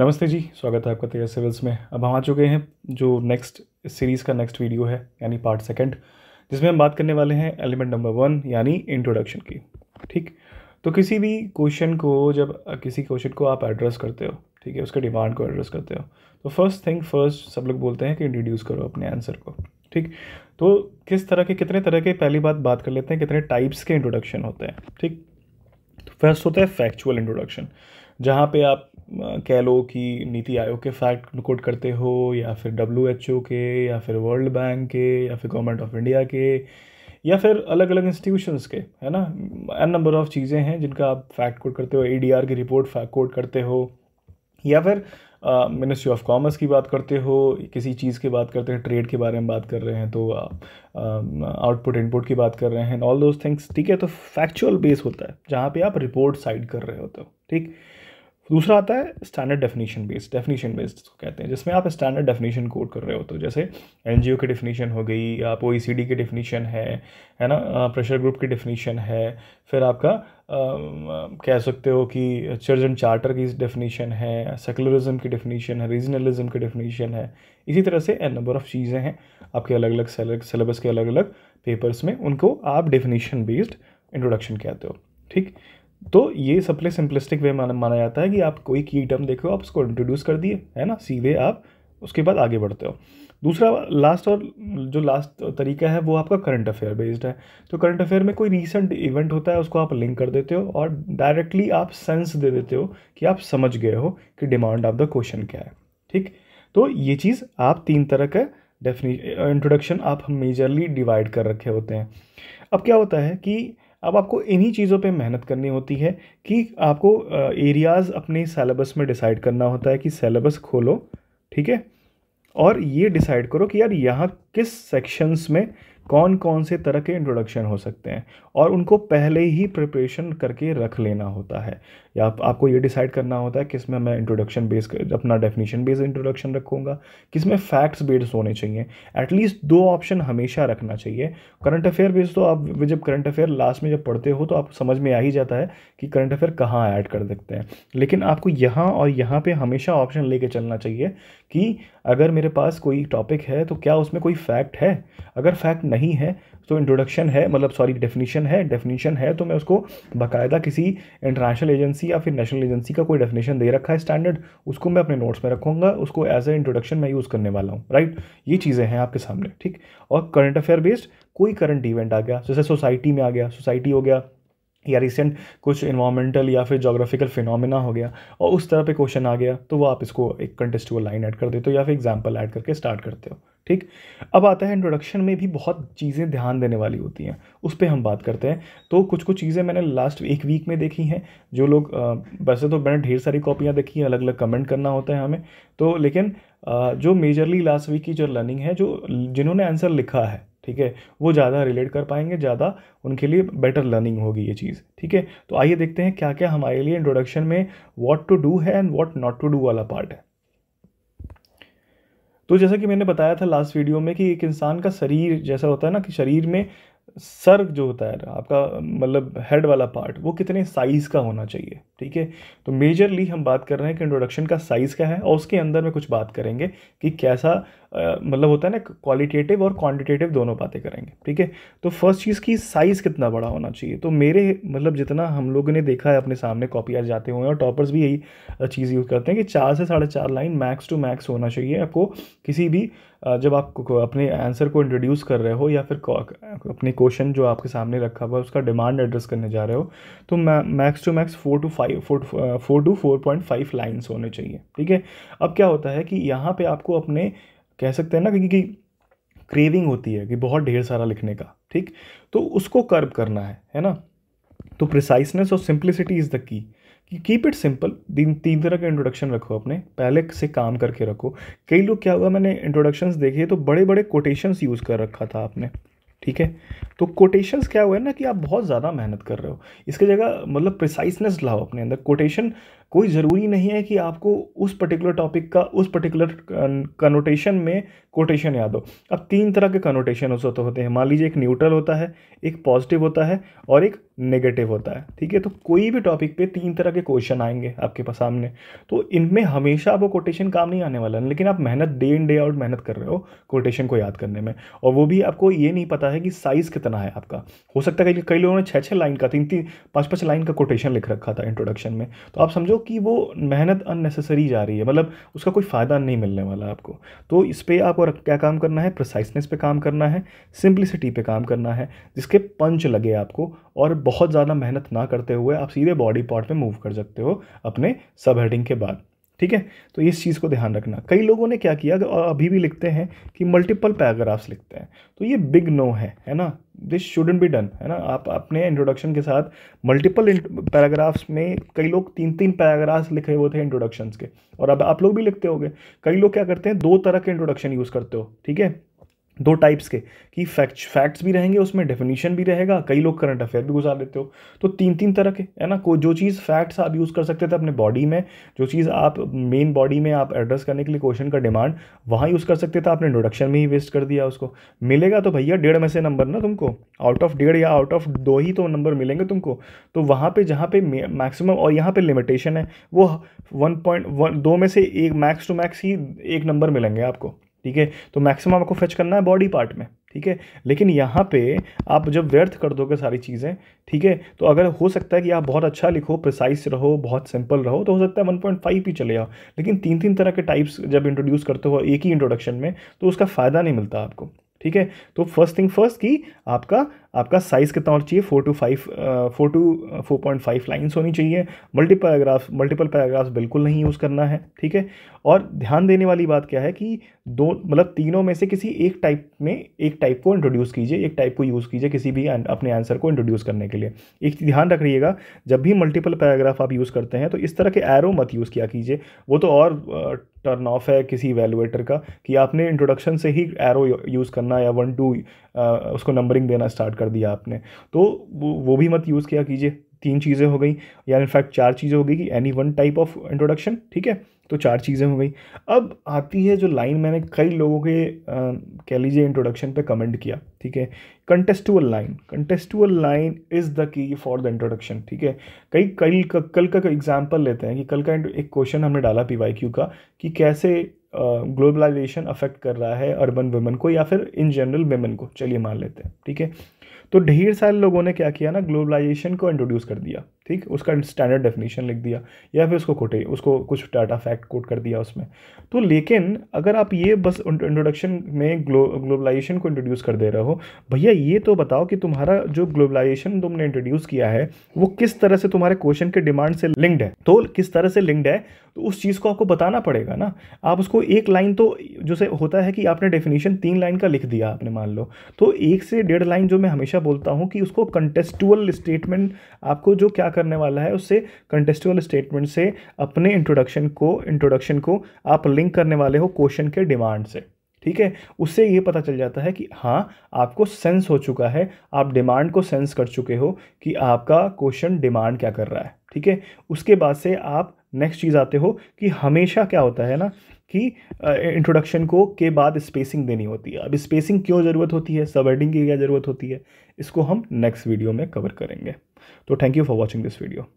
नमस्ते जी स्वागत है आपका तेरह सिविल्स में अब हम आ चुके हैं जो नेक्स्ट सीरीज़ का नेक्स्ट वीडियो है यानी पार्ट सेकंड जिसमें हम बात करने वाले हैं एलिमेंट नंबर वन यानी इंट्रोडक्शन की ठीक तो किसी भी क्वेश्चन को जब किसी क्वेश्चन को आप एड्रेस करते हो ठीक है उसके डिमांड को एड्रेस करते हो तो फर्स्ट थिंग फर्स्ट सब लोग बोलते हैं कि इंट्रोड्यूस करो अपने आंसर को ठीक तो किस तरह के कितने तरह के पहली बात बात कर लेते हैं कितने टाइप्स के इंट्रोडक्शन होते हैं ठीक फर्स्ट तो होता है फैक्चुअल इंट्रोडक्शन जहाँ पे आप कह लो कि नीति आयोग के फैक्ट कोट करते हो या फिर डब्ल्यू एच ओ के या फिर वर्ल्ड बैंक के या फिर गवर्नमेंट ऑफ इंडिया के या फिर अलग अलग इंस्टीट्यूशंस के है ना एन नंबर ऑफ़ चीज़ें हैं जिनका आप फैक्ट कोट करते हो ए डी आर की रिपोर्ट फैक्ट कोट करते हो या फिर मिनिस्ट्री ऑफ कॉमर्स की बात करते हो किसी चीज़ की बात करते हैं ट्रेड के बारे में बात कर रहे हैं तो आउटपुट इनपुट की बात कर रहे हैं ऑल दोज थिंग्स ठीक है तो फैक्चुअल बेस होता है जहाँ पे आप रिपोर्ट साइड कर रहे होते हो ठीक दूसरा आता है standard definition based definition based को कहते हैं जिसमें आप स्टैंडर्ड डेफिनेशन कोड कर रहे हो तो जैसे एन की डेफिनेशन हो गई आप ओ e की डेफिनेशन है है ना प्रेशर ग्रुप की डेफिनेशन है फिर आपका कह सकते हो कि चर्च एंड चार्टर की डेफिनेशन है सेकुलरिज्म की डेफिनेशन है रीजनलिज्म की डेफिनेशन है इसी तरह से एन नंबर ऑफ़ चीज़ें हैं आपके अलग अलग सिलेबस के अलग अलग पेपर्स में उनको आप डेफिनेशन बेस्ड इंट्रोडक्शन कहते हो ठीक तो ये सबसे सिंपलिस्टिक वे माना माना जाता है कि आप कोई की टर्म देखो आप उसको इंट्रोड्यूस कर दिए है ना सीधे आप उसके बाद आगे बढ़ते हो दूसरा लास्ट और जो लास्ट तरीका है वो आपका करंट अफेयर बेस्ड है तो करंट अफेयर में कोई रीसेंट इवेंट होता है उसको आप लिंक कर देते हो और डायरेक्टली आप सेंस दे देते हो कि आप समझ गए हो कि डिमांड ऑफ द क्वेश्चन क्या है ठीक तो ये चीज़ आप तीन तरह का डेफिनी इंट्रोडक्शन आप मेजरली डिवाइड कर रखे होते हैं अब क्या होता है कि अब आपको इन्हीं चीज़ों पे मेहनत करनी होती है कि आपको एरियाज़ अपने सेलेबस में डिसाइड करना होता है कि सेलेबस खोलो ठीक है और ये डिसाइड करो कि यार यहाँ किस सेक्शंस में कौन कौन से तरह के इंट्रोडक्शन हो सकते हैं और उनको पहले ही प्रिपरेशन करके रख लेना होता है या आप, आपको ये डिसाइड करना होता है किसमें मैं इंट्रोडक्शन बेस अपना डेफिनेशन बेस इंट्रोडक्शन रखूँगा किस में फैक्ट्स बेस्ड होने चाहिए एटलीस्ट दो ऑप्शन हमेशा रखना चाहिए करंट अफेयर बेस्ड तो आप जब करंट अफेयर लास्ट में जब पढ़ते हो तो आप समझ में आ ही जाता है कि करंट अफेयर कहाँ ऐड कर सकते हैं लेकिन आपको यहाँ और यहाँ पर हमेशा ऑप्शन ले चलना चाहिए कि अगर मेरे पास कोई टॉपिक है तो क्या उसमें कोई फैक्ट है अगर फैक्ट नहीं नहीं है तो इंट्रोडक्शन है मतलब सॉरी डेफिनेशन है डेफिनेशन है तो मैं उसको बाकायदा किसी इंटरनेशनल एजेंसी या फिर नेशनल एजेंसी का कोई डेफिनेशन दे रखा है स्टैंडर्ड उसको मैं अपने नोट्स में रखूंगा उसको एज ए इंट्रोडक्शन मैं यूज़ करने वाला हूँ राइट ये चीज़ें हैं आपके सामने ठीक और करंट अफेयर बेस्ड कोई करंट इवेंट आ गया जैसे सोसाइटी में आ गया सोसाइटी हो गया या रिसेंट कुछ इन्वामेंटल या फिर जोग्राफिकल फिनोमिना हो गया और उस तरह पे क्वेश्चन आ गया तो वो आप इसको एक कंटेस्टुअल लाइन ऐड कर देते हो या फिर एग्जाम्पल ऐड करके स्टार्ट करते हो ठीक अब आता है इंट्रोडक्शन में भी बहुत चीज़ें ध्यान देने वाली होती हैं उस पर हम बात करते हैं तो कुछ कुछ चीज़ें मैंने लास्ट एक वीक में देखी हैं जो लोग वैसे तो मैंने ढेर सारी कॉपियाँ देखी हैं अलग अलग कमेंट करना होता है हमें तो लेकिन जो मेजरली लास्ट वीक की जो लर्निंग है जो जिन्होंने आंसर लिखा है ठीक है वो ज़्यादा रिलेट कर पाएंगे ज़्यादा उनके लिए बेटर लर्निंग होगी ये चीज़ ठीक है तो आइए देखते हैं क्या क्या हमारे लिए इंट्रोडक्शन में वॉट टू डू है and what not to do वाला पार्ट है तो जैसा कि मैंने बताया था लास्ट वीडियो में कि एक इंसान का शरीर जैसा होता है ना कि शरीर में सर जो होता है आपका मतलब हेड वाला पार्ट वो कितने साइज़ का होना चाहिए ठीक है तो मेजरली हम बात कर रहे हैं कि इंट्रोडक्शन का साइज़ क्या है और उसके अंदर में कुछ बात करेंगे कि कैसा मतलब होता है ना क्वालिटेटिव और क्वान्टिटेटिव दोनों बातें करेंगे ठीक है तो फर्स्ट चीज़ की साइज़ कितना बड़ा होना चाहिए तो मेरे मतलब जितना हम लोगों ने देखा है अपने सामने कॉपियार जाते हुए और टॉपर्स भी यही चीज़ यूज़ करते हैं कि चार से साढ़े चार लाइन मैक्स टू मैक्स होना चाहिए आपको किसी भी जब आप अपने आंसर को इंट्रोड्यूस कर रहे हो या फिर अपने क्वेश्चन जो आपके सामने रखा हुआ है उसका डिमांड एड्रेस करने जा रहे हो तो max to max four to five four four to four point five lines होने चाहिए ठीक है अब क्या होता है कि यहाँ पे आपको अपने कह सकते हैं ना क्योंकि क्रेविंग होती है कि बहुत ढेर सारा लिखने का ठीक तो उसको कर्व करना है है ना तो प्रिसाइसनेस और simplicity is the key keep it simple तीन तीन तरह के इंट्रोडक्शन रखो अपने पहले से काम करके रखो कई लोग क्या हुआ मैंने इंट्रोडक्शंस देखे तो बड़े बड़े कोटेशंस यूज़ कर रखा था आपने ठीक है तो कोटेशंस क्या हुआ है ना कि आप बहुत ज़्यादा मेहनत कर रहे हो इसके जगह मतलब प्रिसाइसनेस लाओ अपने अंदर कोटेशन कोई ज़रूरी नहीं है कि आपको उस पर्टिकुलर टॉपिक का उस पर्टिकुलर कनोटेशन में कोटेशन याद हो अब तीन तरह के कनोटेशन उस तो होते हैं मान लीजिए एक न्यूट्रल होता है एक पॉजिटिव होता है और एक नेगेटिव होता है ठीक है तो कोई भी टॉपिक पे तीन तरह के क्वेश्चन आएंगे आपके पास सामने तो इनमें हमेशा आपको कोटेशन काम नहीं आने वाला लेकिन आप मेहनत डे इन डे आउट मेहनत कर रहे हो कोटेशन को याद करने में और वो भी आपको ये नहीं पता है कि साइज़ कितना है आपका हो सकता है कई लोगों ने छः छः लाइन का तीन तीन पाँच पाँच लाइन का कोटेशन लिख रखा था इंट्रोडक्शन में तो आप समझो कि वो मेहनत अननेसेसरी जा रही है मतलब उसका कोई फ़ायदा नहीं मिलने वाला आपको तो इस पर आपको क्या काम करना है प्रिसाइसनेस पे काम करना है सिंप्लिसिटी पे काम करना है जिसके पंच लगे आपको और बहुत ज़्यादा मेहनत ना करते हुए आप सीधे बॉडी पार्ट पे मूव कर सकते हो अपने सब हेडिंग के बाद ठीक है तो इस चीज़ को ध्यान रखना कई लोगों ने क्या किया अभी भी लिखते हैं कि मल्टीपल पैराग्राफ्स लिखते हैं तो ये बिग नो है है ना दिस शुडन बी डन है ना आप अपने इंट्रोडक्शन के साथ मल्टीपल पैराग्राफ्स में कई लोग तीन तीन पैराग्राफ्स लिखे हुए थे इंट्रोडक्शंस के और अब आप लोग भी लिखते होगे कई लोग क्या करते हैं दो तरह के इंट्रोडक्शन यूज़ करते हो ठीक है दो टाइप्स के कि फैक्ट फैक्ट्स भी रहेंगे उसमें डेफिनेशन भी रहेगा कई लोग करंट अफेयर भी गुजार देते हो तो तीन तीन तरह के है ना को जो चीज़ फैक्ट्स आप यूज़ कर सकते थे अपने बॉडी में जो चीज़ आप मेन बॉडी में आप एड्रेस करने के लिए क्वेश्चन का डिमांड वहाँ यूज़ कर सकते थे आपने इंट्रोडक्शन में ही वेस्ट कर दिया उसको मिलेगा तो भैया डेढ़ में से नंबर ना तुमको आउट ऑफ डेढ़ या आउट ऑफ दो ही तो नंबर मिलेंगे तुमको तो वहाँ पर जहाँ पे मैक्सिमम और यहाँ पर लिमिटेशन है वो वन पॉइंट वन दो में से एक मैक्स टू मैक्स ही एक नंबर मिलेंगे आपको ठीक है तो मैक्सिमम आपको फेच करना है बॉडी पार्ट में ठीक है लेकिन यहाँ पे आप जब व्यर्थ कर दोगे सारी चीज़ें ठीक है तो अगर हो सकता है कि आप बहुत अच्छा लिखो प्रिसाइस रहो बहुत सिंपल रहो तो हो सकता है वन पॉइंट फाइव ही चले आओ लेकिन तीन तीन तरह के टाइप्स जब इंट्रोड्यूस करते हो एक ही इंट्रोडक्शन में तो उसका फ़ायदा नहीं मिलता आपको ठीक है तो फर्स्ट थिंग फर्स्ट कि आपका आपका साइज़ कितना होना चाहिए four to five four to four point five lines होनी चाहिए मल्टी पैराग्राफ्स मल्टीपल पैराग्राफ्स बिल्कुल नहीं यूज़ करना है ठीक है और ध्यान देने वाली बात क्या है कि दो मतलब तीनों में से किसी एक टाइप में एक टाइप को इंट्रोड्यूस कीजिए एक टाइप को यूज़ कीजिए किसी भी अपने आंसर को इंट्रोड्यूस करने के लिए एक ध्यान रखिएगा जब भी मल्टीपल पैराग्राफ आप यूज़ करते हैं तो इस तरह के एरो मत यूज़ किया कीजिए वो तो और टर्न ऑफ है किसी वैल्यूएटर का कि आपने इंट्रोडक्शन से ही एरो यूज़ करना या वन टू उसको नंबरिंग देना स्टार्ट कर दिया आपने तो वो वो भी मत यूज़ किया कीजिए तीन चीज़ें हो गई या इनफैक्ट चार चीज़ें हो गई कि any one type of introduction ठीक है तो चार चीज़ें हो गई अब आती है जो लाइन मैंने कई लोगों के कह लीजिए इंट्रोडक्शन पे कमेंट किया ठीक है contextual line contextual line is the key for the introduction ठीक है कई कई कल का एग्जाम्पल लेते हैं कि कल का एक क्वेश्चन हमने डाला पी वाई क्यू का कि कैसे ग्लोबलाइजेशन अफेक्ट कर रहा है अर्बन वेमन को या फिर इन जनरल वेमन को चलिए मान लेते हैं ठीक है तो ढेर सारे लोगों ने क्या किया ना ग्लोबलाइजेशन को इंट्रोड्यूस कर दिया ठीक उसका स्टैंडर्ड डेफिनेशन लिख दिया या फिर उसको कोटे उसको कुछ डाटा फैक्ट कोट कर दिया उसमें तो लेकिन अगर आप ये बस इंट्रोडक्शन में ग्लो ग्लोबलाइजेशन को इंट्रोड्यूस कर दे रहे हो भैया ये तो बताओ कि तुम्हारा जो ग्लोबलाइजेशन तुमने इंट्रोड्यूस किया है वो किस तरह से तुम्हारे क्वेश्चन के डिमांड से लिंक्ड है तो किस तरह से लिंक्ड है तो उस चीज़ को आपको बताना पड़ेगा ना आप उसको एक लाइन तो जैसे होता है कि आपने डेफिनेशन तीन लाइन का लिख दिया आपने मान लो तो एक से डेढ़ लाइन जो मैं हमेशा बोलता हूँ कि उसको कंटेस्टुअल स्टेटमेंट आपको जो क्या करने वाला है उससे कंटेस्टुअल स्टेटमेंट से अपने इंट्रोडक्शन को इंट्रोडक्शन को आप लिंक करने वाले हो क्वेश्चन के डिमांड से ठीक है उससे ये पता चल जाता है कि हाँ आपको सेंस हो चुका है आप डिमांड को सेंस कर चुके हो कि आपका क्वेश्चन डिमांड क्या कर रहा है ठीक है उसके बाद से आप नेक्स्ट चीज़ आते हो कि हमेशा क्या होता है ना कि इंट्रोडक्शन को के बाद स्पेसिंग देनी होती है अब स्पेसिंग क्यों ज़रूरत होती है सब की क्या ज़रूरत होती है इसको हम नेक्स्ट वीडियो में कवर करेंगे तो thank you for watching this video